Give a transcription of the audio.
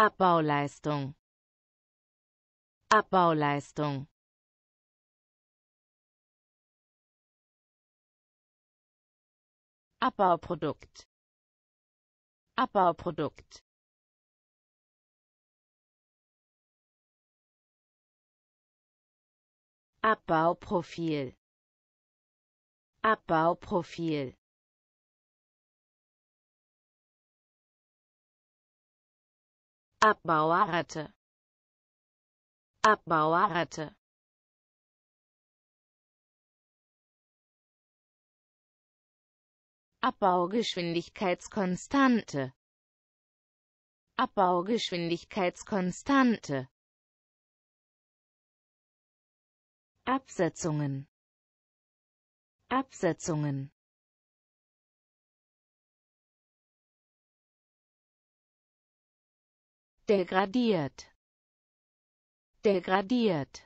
Abbauleistung Abbauleistung Abbauprodukt Abbauprodukt Abbauprofil Abbauprofil Abbauerratte Abbauerratte Abbaugeschwindigkeitskonstante Abbaugeschwindigkeitskonstante Absetzungen Absetzungen degradiert degradiert